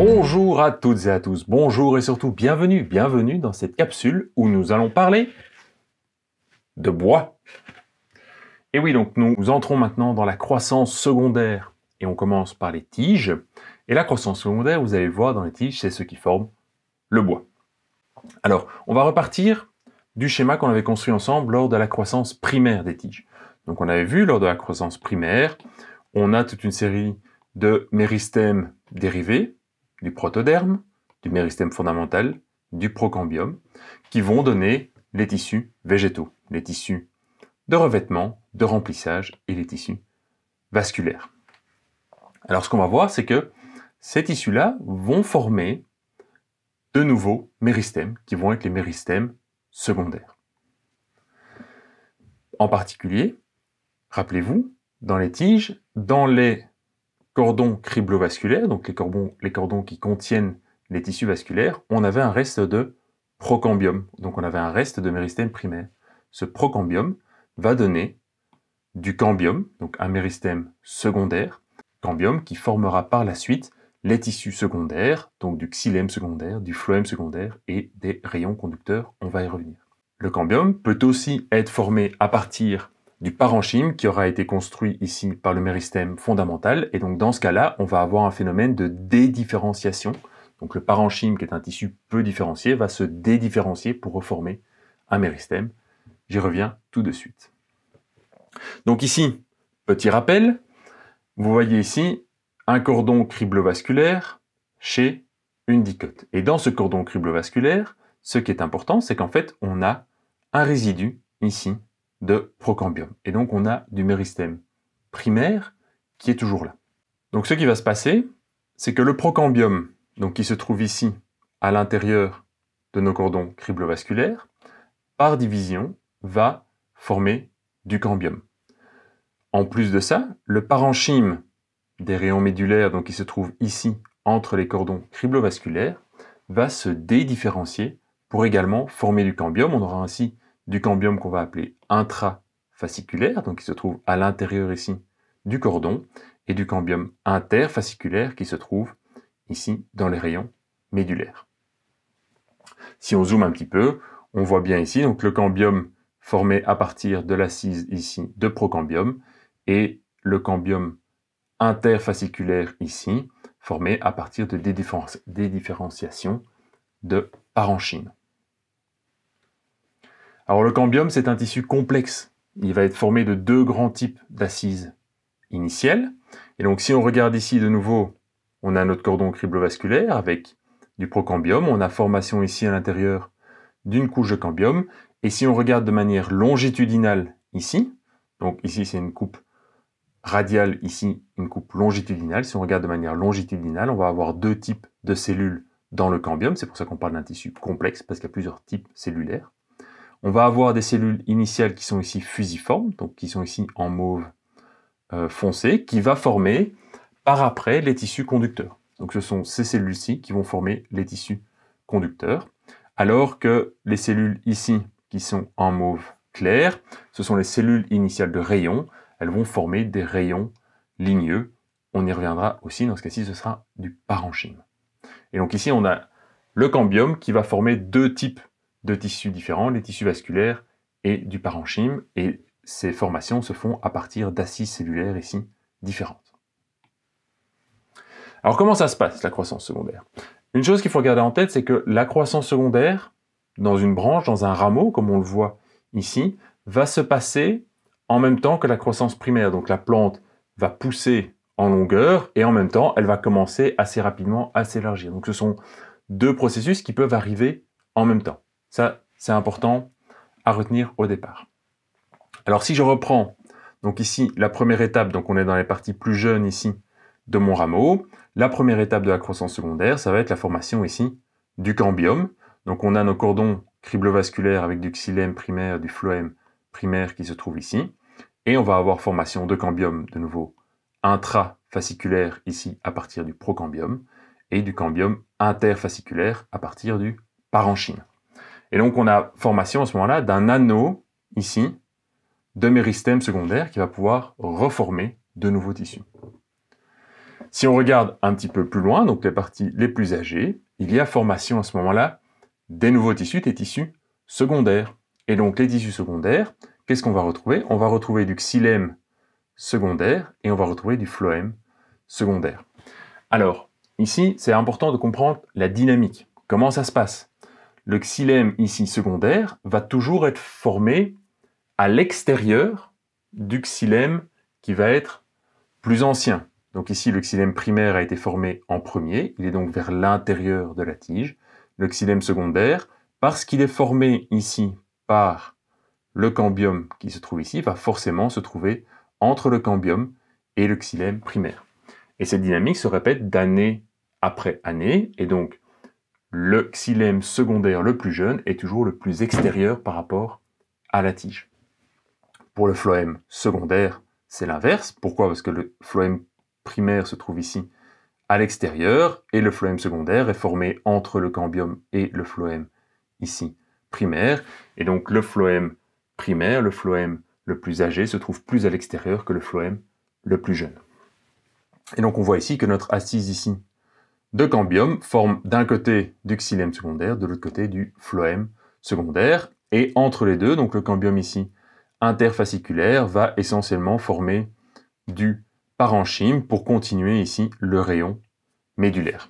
Bonjour à toutes et à tous, bonjour et surtout bienvenue, bienvenue dans cette capsule où nous allons parler de bois. Et oui, donc nous, entrons maintenant dans la croissance secondaire et on commence par les tiges. Et la croissance secondaire, vous allez voir dans les tiges, c'est ce qui forme le bois. Alors, on va repartir du schéma qu'on avait construit ensemble lors de la croissance primaire des tiges. Donc on avait vu lors de la croissance primaire, on a toute une série de méristèmes dérivés du protoderme, du méristème fondamental, du procambium, qui vont donner les tissus végétaux, les tissus de revêtement, de remplissage et les tissus vasculaires. Alors ce qu'on va voir, c'est que ces tissus-là vont former de nouveaux méristèmes, qui vont être les méristèmes secondaires. En particulier, rappelez-vous, dans les tiges, dans les cordons criblovasculaires, donc les cordons, les cordons qui contiennent les tissus vasculaires, on avait un reste de procambium, donc on avait un reste de méristème primaire. Ce procambium va donner du cambium, donc un méristème secondaire, cambium qui formera par la suite les tissus secondaires, donc du xylème secondaire, du phloème secondaire et des rayons conducteurs, on va y revenir. Le cambium peut aussi être formé à partir du parenchyme qui aura été construit ici par le méristème fondamental. Et donc dans ce cas-là, on va avoir un phénomène de dédifférenciation. Donc le parenchyme, qui est un tissu peu différencié, va se dédifférencier pour reformer un méristème. J'y reviens tout de suite. Donc ici, petit rappel, vous voyez ici un cordon criblovasculaire chez une dicote. Et dans ce cordon criblovasculaire, ce qui est important, c'est qu'en fait, on a un résidu ici de procambium. Et donc on a du méristème primaire qui est toujours là. Donc ce qui va se passer, c'est que le procambium, donc qui se trouve ici à l'intérieur de nos cordons criblovasculaires, par division, va former du cambium. En plus de ça, le parenchyme des rayons médulaires, donc qui se trouve ici entre les cordons criblovasculaires, va se dédifférencier pour également former du cambium. On aura ainsi du cambium qu'on va appeler intrafasciculaire, donc qui se trouve à l'intérieur ici du cordon, et du cambium interfasciculaire qui se trouve ici dans les rayons médulaires. Si on zoome un petit peu, on voit bien ici donc le cambium formé à partir de l'assise ici de procambium et le cambium interfasciculaire ici formé à partir de différenciations de parenchyme. Alors le cambium, c'est un tissu complexe. Il va être formé de deux grands types d'assises initiales. Et donc si on regarde ici de nouveau, on a notre cordon criblovasculaire avec du procambium, on a formation ici à l'intérieur d'une couche de cambium. Et si on regarde de manière longitudinale ici, donc ici c'est une coupe radiale, ici une coupe longitudinale, si on regarde de manière longitudinale, on va avoir deux types de cellules dans le cambium, c'est pour ça qu'on parle d'un tissu complexe, parce qu'il y a plusieurs types cellulaires. On va avoir des cellules initiales qui sont ici fusiformes, donc qui sont ici en mauve euh, foncé, qui va former par après les tissus conducteurs. Donc ce sont ces cellules-ci qui vont former les tissus conducteurs, alors que les cellules ici qui sont en mauve clair, ce sont les cellules initiales de rayons, elles vont former des rayons ligneux. On y reviendra aussi, dans ce cas-ci, ce sera du parenchyme. Et donc ici, on a le cambium qui va former deux types de tissus différents, les tissus vasculaires et du parenchyme. Et ces formations se font à partir d'assises cellulaires ici différentes. Alors comment ça se passe, la croissance secondaire Une chose qu'il faut garder en tête, c'est que la croissance secondaire, dans une branche, dans un rameau, comme on le voit ici, va se passer en même temps que la croissance primaire. Donc la plante va pousser en longueur et en même temps, elle va commencer assez rapidement à s'élargir. Donc ce sont deux processus qui peuvent arriver en même temps. Ça, c'est important à retenir au départ. Alors si je reprends, donc ici, la première étape, donc on est dans les parties plus jeunes ici de mon rameau, la première étape de la croissance secondaire, ça va être la formation ici du cambium. Donc on a nos cordons criblovasculaires avec du xylème primaire, du phloème primaire qui se trouve ici. Et on va avoir formation de cambium de nouveau fasciculaire ici à partir du procambium et du cambium interfasciculaire à partir du parenchyme. Et donc, on a formation à ce moment-là d'un anneau, ici, de méristème secondaire qui va pouvoir reformer de nouveaux tissus. Si on regarde un petit peu plus loin, donc les parties les plus âgées, il y a formation à ce moment-là des nouveaux tissus, des tissus secondaires. Et donc les tissus secondaires, qu'est-ce qu'on va retrouver On va retrouver du xylème secondaire et on va retrouver du phloème secondaire. Alors, ici, c'est important de comprendre la dynamique. Comment ça se passe le xylème ici secondaire va toujours être formé à l'extérieur du xylème qui va être plus ancien. Donc ici, le xylème primaire a été formé en premier, il est donc vers l'intérieur de la tige. Le xylème secondaire, parce qu'il est formé ici par le cambium qui se trouve ici, va forcément se trouver entre le cambium et le xylème primaire. Et cette dynamique se répète d'année après année, et donc le xylème secondaire le plus jeune est toujours le plus extérieur par rapport à la tige. Pour le phloème secondaire, c'est l'inverse. Pourquoi Parce que le phloème primaire se trouve ici à l'extérieur et le phloème secondaire est formé entre le cambium et le phloème ici primaire. Et donc le phloème primaire, le phloème le plus âgé, se trouve plus à l'extérieur que le phloème le plus jeune. Et donc on voit ici que notre assise ici deux cambium forment d'un côté du xylème secondaire, de l'autre côté du phloème secondaire. Et entre les deux, donc le cambium ici interfasciculaire va essentiellement former du parenchyme pour continuer ici le rayon médulaire.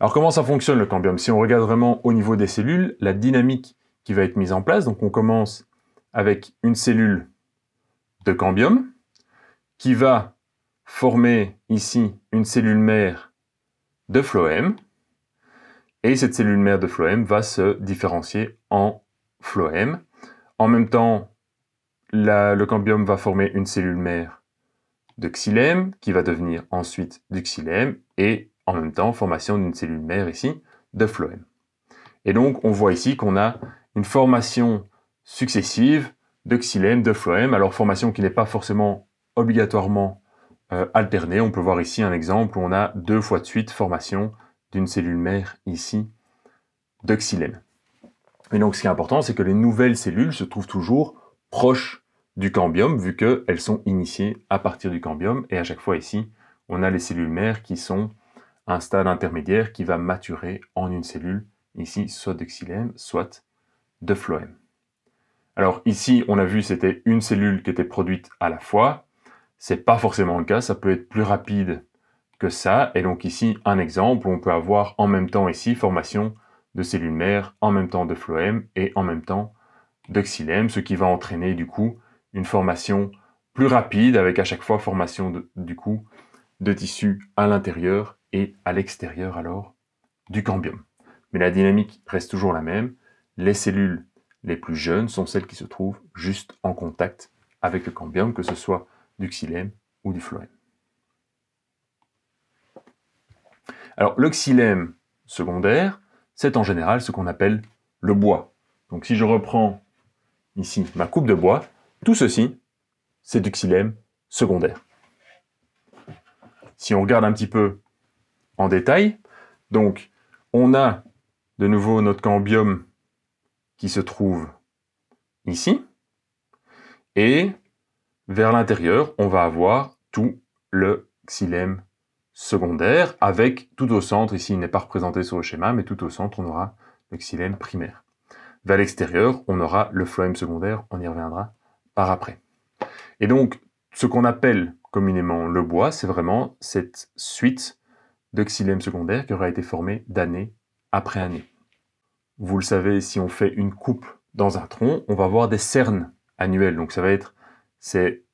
Alors comment ça fonctionne le cambium Si on regarde vraiment au niveau des cellules, la dynamique qui va être mise en place, donc on commence avec une cellule de cambium qui va former ici une cellule mère de phloème. Et cette cellule mère de phloème va se différencier en phloème. En même temps, le cambium va former une cellule mère de xylème qui va devenir ensuite du xylème et en même temps formation d'une cellule mère ici de phloème. Et donc on voit ici qu'on a une formation successive de xylème, de phloème, alors formation qui n'est pas forcément obligatoirement euh, on peut voir ici un exemple où on a deux fois de suite formation d'une cellule mère ici de xylème. Et donc ce qui est important, c'est que les nouvelles cellules se trouvent toujours proches du cambium, vu qu'elles sont initiées à partir du cambium. Et à chaque fois ici, on a les cellules mères qui sont un stade intermédiaire qui va maturer en une cellule, ici soit de soit de phloème. Alors ici, on a vu c'était une cellule qui était produite à la fois, c'est pas forcément le cas, ça peut être plus rapide que ça. Et donc ici, un exemple, on peut avoir en même temps ici formation de cellules mères, en même temps de phloème et en même temps de ce qui va entraîner du coup une formation plus rapide avec à chaque fois formation du coup de tissus à l'intérieur et à l'extérieur alors du cambium. Mais la dynamique reste toujours la même. Les cellules les plus jeunes sont celles qui se trouvent juste en contact avec le cambium, que ce soit du xylème ou du phloème. Alors, le xylème secondaire, c'est en général ce qu'on appelle le bois. Donc, si je reprends ici ma coupe de bois, tout ceci, c'est du xylème secondaire. Si on regarde un petit peu en détail, donc, on a de nouveau notre cambium qui se trouve ici, et vers l'intérieur, on va avoir tout le xylème secondaire, avec tout au centre, ici il n'est pas représenté sur le schéma, mais tout au centre, on aura le xylème primaire. Vers l'extérieur, on aura le phloème secondaire, on y reviendra par après. Et donc, ce qu'on appelle communément le bois, c'est vraiment cette suite de xylèmes secondaire qui aura été formée d'année après année. Vous le savez, si on fait une coupe dans un tronc, on va avoir des cernes annuelles. Donc ça va être ces,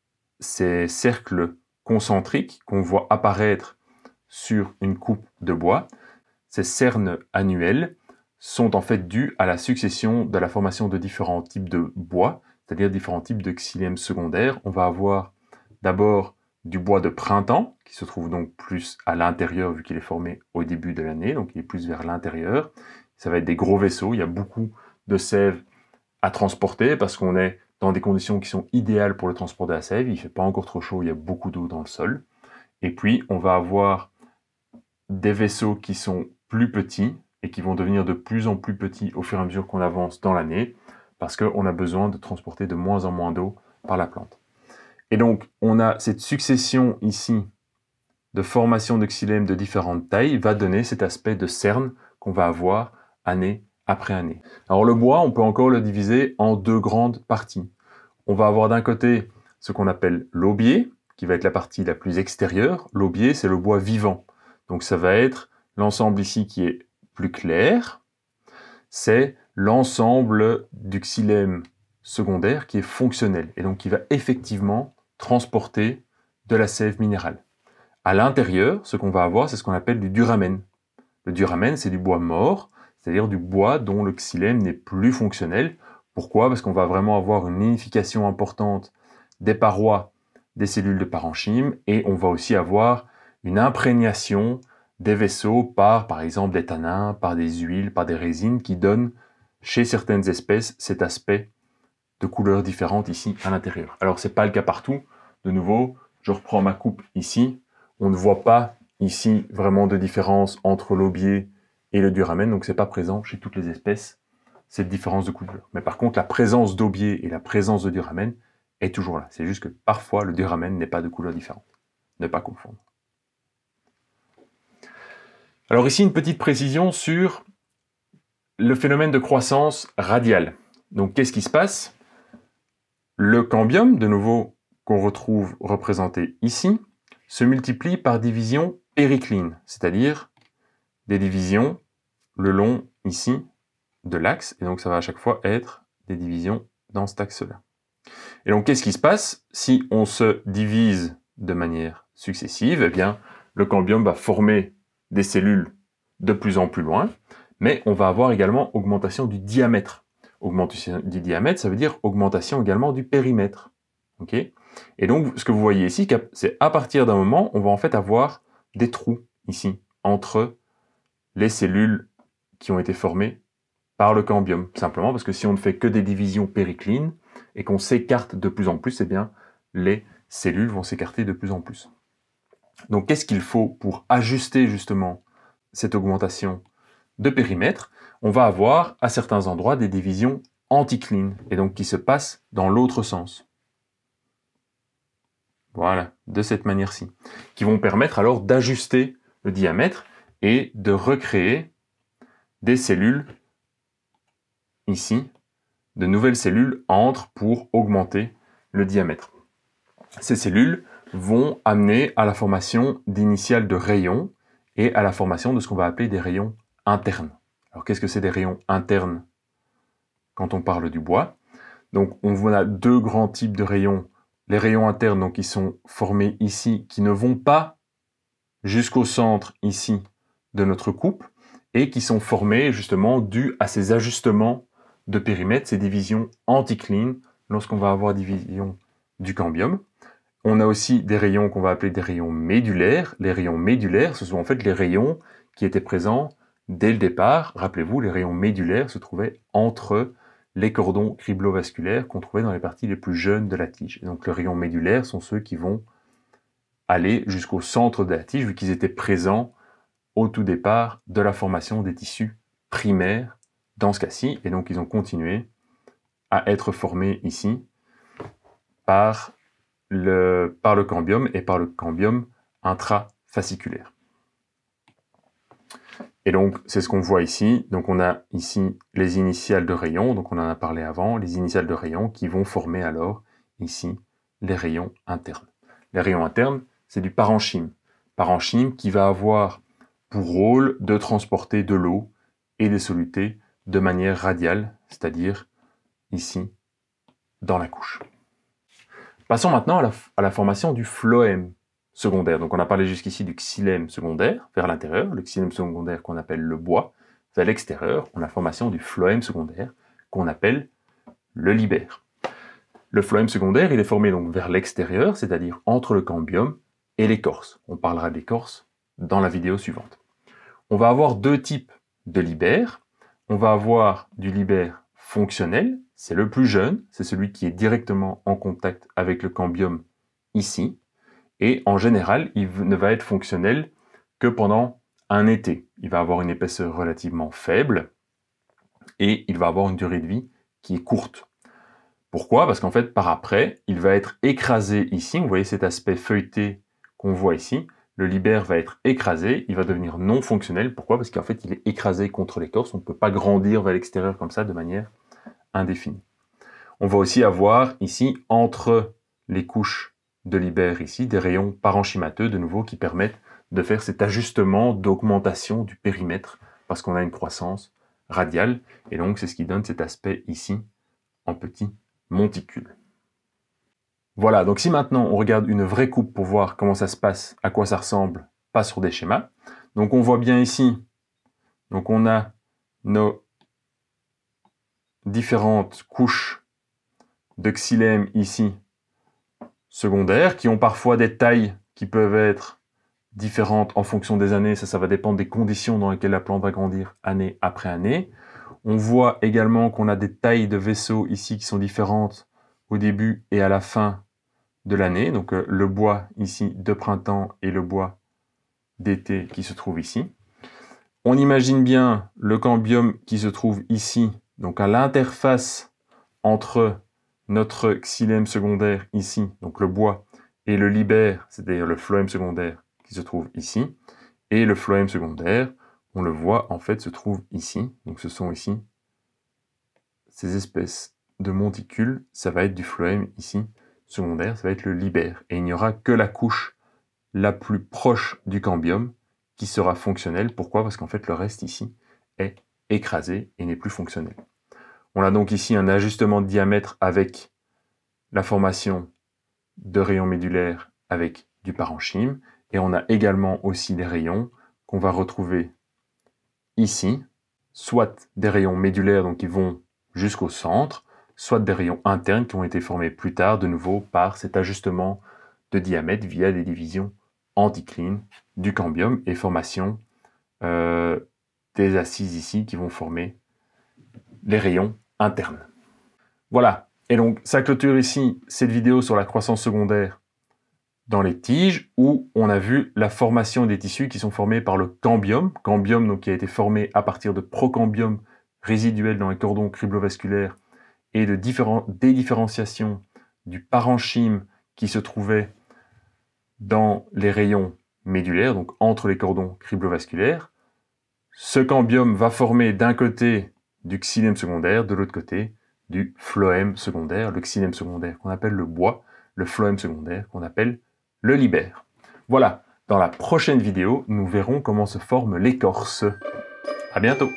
ces cercles concentriques qu'on voit apparaître sur une coupe de bois, ces cernes annuelles sont en fait dues à la succession de la formation de différents types de bois, c'est-à-dire différents types de xylèmes secondaires. On va avoir d'abord du bois de printemps, qui se trouve donc plus à l'intérieur vu qu'il est formé au début de l'année, donc il est plus vers l'intérieur. Ça va être des gros vaisseaux, il y a beaucoup de sève à transporter parce qu'on est dans des conditions qui sont idéales pour le transport de la sève. Il ne fait pas encore trop chaud, il y a beaucoup d'eau dans le sol. Et puis, on va avoir des vaisseaux qui sont plus petits et qui vont devenir de plus en plus petits au fur et à mesure qu'on avance dans l'année, parce qu'on a besoin de transporter de moins en moins d'eau par la plante. Et donc, on a cette succession ici de formations d'oxylèmes de différentes tailles va donner cet aspect de cerne qu'on va avoir année après année. Alors le bois, on peut encore le diviser en deux grandes parties. On va avoir d'un côté ce qu'on appelle l'aubier, qui va être la partie la plus extérieure. L'aubier, c'est le bois vivant. Donc ça va être l'ensemble ici qui est plus clair. C'est l'ensemble du xylème secondaire qui est fonctionnel et donc qui va effectivement transporter de la sève minérale. À l'intérieur, ce qu'on va avoir, c'est ce qu'on appelle du duramen. Le duramen, c'est du bois mort c'est-à-dire du bois dont le xylème n'est plus fonctionnel. Pourquoi Parce qu'on va vraiment avoir une lignification importante des parois des cellules de parenchyme et on va aussi avoir une imprégnation des vaisseaux par, par exemple, des tanins, par des huiles, par des résines qui donnent chez certaines espèces cet aspect de couleurs différentes ici à l'intérieur. Alors, ce n'est pas le cas partout. De nouveau, je reprends ma coupe ici. On ne voit pas ici vraiment de différence entre l'aubier et le duramen, donc c'est pas présent chez toutes les espèces, cette différence de couleur. Mais par contre, la présence d'aubier et la présence de duramen est toujours là. C'est juste que parfois, le duramen n'est pas de couleur différente. Ne pas confondre. Alors ici, une petite précision sur le phénomène de croissance radiale. Donc qu'est-ce qui se passe Le cambium, de nouveau, qu'on retrouve représenté ici, se multiplie par division péricline, c'est-à-dire des divisions le long ici de l'axe, et donc ça va à chaque fois être des divisions dans cet axe-là. Et donc qu'est-ce qui se passe si on se divise de manière successive Eh bien, le cambium va former des cellules de plus en plus loin, mais on va avoir également augmentation du diamètre. Augmentation du diamètre, ça veut dire augmentation également du périmètre. et donc, ce que vous voyez ici, c'est à partir d'un moment, on va en fait avoir des trous ici, entre les cellules qui ont été formés par le cambium. Simplement parce que si on ne fait que des divisions périclines et qu'on s'écarte de plus en plus, eh bien, les cellules vont s'écarter de plus en plus. Donc, qu'est-ce qu'il faut pour ajuster justement cette augmentation de périmètre On va avoir à certains endroits des divisions anticlines et donc qui se passent dans l'autre sens. Voilà, de cette manière-ci, qui vont permettre alors d'ajuster le diamètre et de recréer des cellules, ici, de nouvelles cellules entrent pour augmenter le diamètre. Ces cellules vont amener à la formation d'initiales de rayons et à la formation de ce qu'on va appeler des rayons internes. Alors qu'est-ce que c'est des rayons internes quand on parle du bois Donc on voit là deux grands types de rayons. Les rayons internes donc, qui sont formés ici, qui ne vont pas jusqu'au centre ici de notre coupe, et qui sont formés justement dû à ces ajustements de périmètre, ces divisions anticlines, lorsqu'on va avoir division du cambium. On a aussi des rayons qu'on va appeler des rayons médulaires. Les rayons médulaires, ce sont en fait les rayons qui étaient présents dès le départ. Rappelez-vous, les rayons médulaires se trouvaient entre les cordons criblovasculaires qu'on trouvait dans les parties les plus jeunes de la tige. donc les rayons médulaires sont ceux qui vont aller jusqu'au centre de la tige, vu qu'ils étaient présents au tout départ de la formation des tissus primaires dans ce cas-ci. Et donc, ils ont continué à être formés ici par le, par le cambium et par le cambium intrafasciculaire. Et donc, c'est ce qu'on voit ici. Donc, on a ici les initiales de rayons, donc on en a parlé avant, les initiales de rayons qui vont former alors ici les rayons internes. Les rayons internes, c'est du parenchyme. Parenchyme qui va avoir pour rôle de transporter de l'eau et des solutés de manière radiale, c'est-à-dire ici dans la couche. Passons maintenant à la, formation du phloème secondaire. Donc on a parlé jusqu'ici du xylème secondaire vers l'intérieur, le xylème secondaire qu'on appelle le bois, vers l'extérieur, on a la formation du phloème secondaire qu'on appelle le libère. Le phloème secondaire, il est formé donc vers l'extérieur, c'est-à-dire entre le cambium et l'écorce. On parlera d'écorce dans la vidéo suivante on va avoir deux types de libères. On va avoir du libère fonctionnel, c'est le plus jeune, c'est celui qui est directement en contact avec le cambium ici. Et en général, il ne va être fonctionnel que pendant un été. Il va avoir une épaisseur relativement faible et il va avoir une durée de vie qui est courte. Pourquoi Parce qu'en fait, par après, il va être écrasé ici. Vous voyez cet aspect feuilleté qu'on voit ici le libère va être écrasé, il va devenir non fonctionnel. Pourquoi Parce qu'en fait, il est écrasé contre l'écorce, on ne peut pas grandir vers l'extérieur comme ça de manière indéfinie. On va aussi avoir ici, entre les couches de libère ici, des rayons parenchymateux de nouveau qui permettent de faire cet ajustement d'augmentation du périmètre parce qu'on a une croissance radiale et donc c'est ce qui donne cet aspect ici en petit monticule. Voilà, donc si maintenant on regarde une vraie coupe pour voir comment ça se passe, à quoi ça ressemble, pas sur des schémas. Donc on voit bien ici, donc on a nos différentes couches de ici secondaires qui ont parfois des tailles qui peuvent être différentes en fonction des années, ça, ça va dépendre des conditions dans lesquelles la plante va grandir année après année. On voit également qu'on a des tailles de vaisseaux ici qui sont différentes au début et à la fin de l'année. Donc euh, le bois ici de printemps et le bois d'été qui se trouve ici. On imagine bien le cambium qui se trouve ici, donc à l'interface entre notre xylème secondaire ici, donc le bois, et le libère, c'est-à-dire le phloème secondaire qui se trouve ici. Et le phloème secondaire, on le voit en fait, se trouve ici. Donc ce sont ici ces espèces de monticules, ça va être du phloème ici, secondaire, ça va être le libère. Et il n'y aura que la couche la plus proche du cambium qui sera fonctionnelle. Pourquoi Parce qu'en fait, le reste ici est écrasé et n'est plus fonctionnel. On a donc ici un ajustement de diamètre avec la formation de rayons médulaires avec du parenchyme. Et on a également aussi des rayons qu'on va retrouver ici, soit des rayons médulaires donc qui vont jusqu'au centre, soit des rayons internes qui ont été formés plus tard de nouveau par cet ajustement de diamètre via des divisions anticlines du cambium et formation euh, des assises ici qui vont former les rayons internes. Voilà, et donc ça clôture ici cette vidéo sur la croissance secondaire dans les tiges où on a vu la formation des tissus qui sont formés par le cambium, cambium donc qui a été formé à partir de procambium résiduel dans les cordons criblovasculaires et de dédifférenciation du parenchyme qui se trouvait dans les rayons médulaires, donc entre les cordons criblovasculaires. Ce cambium va former d'un côté du xylème secondaire, de l'autre côté du phloème secondaire, le xylème secondaire qu'on appelle le bois, le phloème secondaire qu'on appelle le libère. Voilà, dans la prochaine vidéo, nous verrons comment se forme l'écorce. À bientôt